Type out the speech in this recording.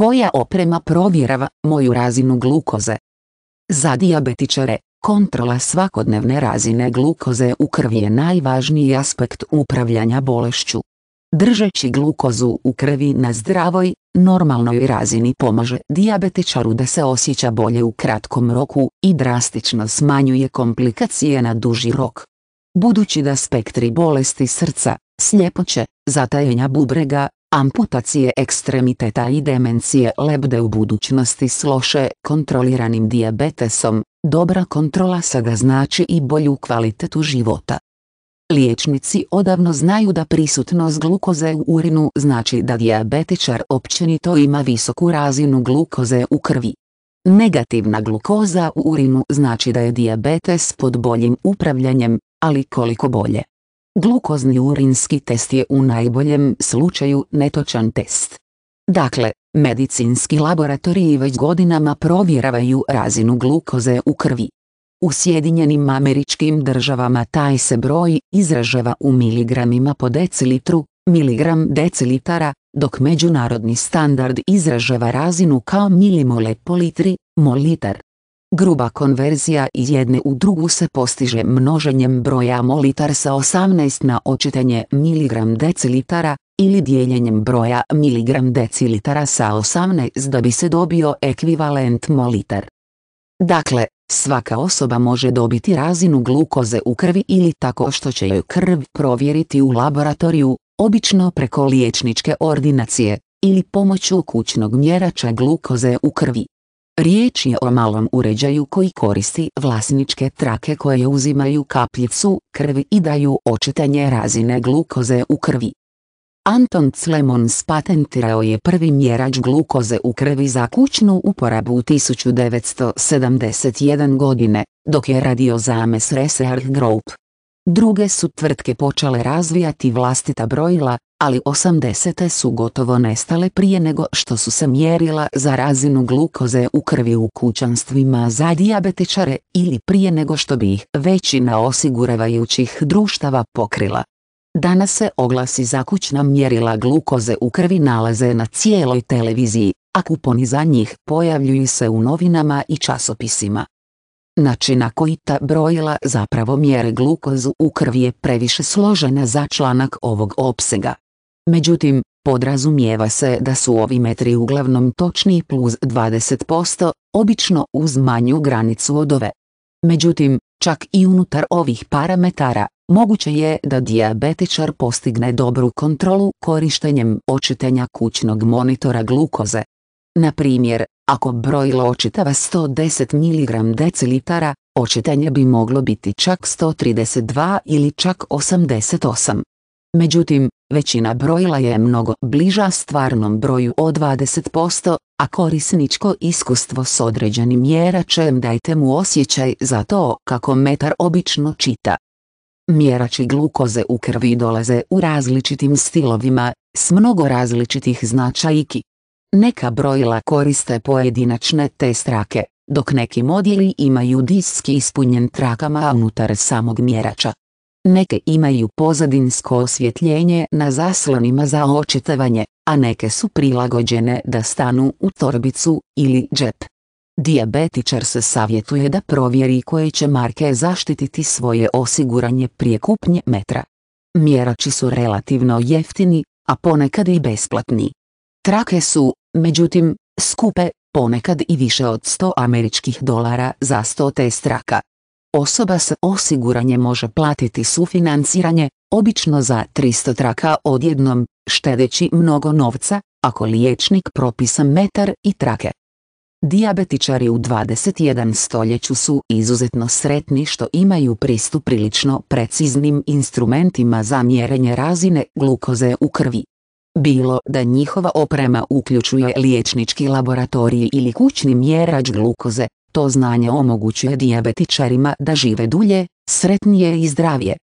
koja oprema provjerava moju razinu glukoze. Za dijabetičare, kontrola svakodnevne razine glukoze u krvi je najvažniji aspekt upravljanja bolešću. Držeći glukozu u krvi na zdravoj, normalnoj razini pomaže dijabetičaru da se osjeća bolje u kratkom roku i drastično smanjuje komplikacije na duži rok. Budući da spektri bolesti srca, sljepoće, zatajenja bubrega, Amputacije ekstremiteta i demencije lebde u budućnosti s loše kontroliranim dijabetesom, dobra kontrola sada znači i bolju kvalitetu života. Liječnici odavno znaju da prisutnost glukoze u urinu znači da dijabetičar općenito ima visoku razinu glukoze u krvi. Negativna glukoza u urinu znači da je dijabetes pod boljim upravljanjem, ali koliko bolje. Glukozni urinski test je u najboljem slučaju netočan test. Dakle, medicinski laboratoriji već godinama provjeravaju razinu glukoze u krvi. U Sjedinjenim američkim državama taj se broj izražava u miligramima po decilitru, miligram decilitara, dok međunarodni standard izražava razinu kao milimole po litri, molitar. Gruba konverzija iz jedne u drugu se postiže množenjem broja molitar sa 18 na očitanje miligram decilitara, ili dijeljenjem broja miligram decilitara sa 18 da bi se dobio ekvivalent molitar. Dakle, svaka osoba može dobiti razinu glukoze u krvi ili tako što će joj krv provjeriti u laboratoriju, obično preko liječničke ordinacije, ili pomoću kućnog mjerača glukoze u krvi. Riječ je o malom uređaju koji koristi vlasničke trake koje uzimaju kapljicu krvi i daju očitanje razine glukoze u krvi. Anton Clemons patentirao je prvi mjerač glukoze u krvi za kućnu uporabu u 1971 godine, dok je radio zames Ames Group. Druge su tvrtke počele razvijati vlastita brojila, ali 80. su gotovo nestale prije nego što su se mjerila za razinu glukoze u krvi u kućanstvima za dijabetičare ili prije nego što bi ih većina osiguravajućih društava pokrila. Danas se oglasi za kućna mjerila glukoze u krvi nalaze na cijeloj televiziji, a kuponi za njih pojavljuju se u novinama i časopisima. Način na koji ta brojila zapravo mjere glukozu u krvi je previše složena za članak ovog opsega, Međutim, podrazumijeva se da su ovi metri uglavnom točni plus 20%, obično uz manju granicu od ove. Međutim, čak i unutar ovih parametara, moguće je da dijabetičar postigne dobru kontrolu korištenjem očitenja kućnog monitora glukoze. Na primjer, ako brojilo očitava 110 mg decilitara, očitenje bi moglo biti čak 132 ili čak 88. Međutim, Većina brojila je mnogo bliža stvarnom broju od 20%, a korisničko iskustvo s određenim mjeračem dajte mu osjećaj za to kako metar obično čita. Mjerači glukoze u krvi dolaze u različitim stilovima, s mnogo različitih značajki. Neka brojila koriste pojedinačne te strake, dok neki modeli imaju diski ispunjen trakama unutar samog mjerača. Neke imaju pozadinsko osvjetljenje na zaslonima za očitavanje, a neke su prilagođene da stanu u torbicu ili džep. Dijabetičar se savjetuje da provjeri koje će marke zaštititi svoje osiguranje prije kupnje metra. Mjerači su relativno jeftini, a ponekad i besplatni. Trake su, međutim, skupe, ponekad i više od 100 američkih dolara za 100 test traka. Osoba s osiguranjem može platiti sufinanciranje, obično za 300 traka odjednom, štedeći mnogo novca, ako liječnik propisa metar i trake. Dijabetičari u 21. stoljeću su izuzetno sretni što imaju pristup prilično preciznim instrumentima za mjerenje razine glukoze u krvi. Bilo da njihova oprema uključuje liječnički laboratorij ili kućni mjerač glukoze, to znanje omogućuje dijabetičarima da žive dulje, sretnije i zdravije.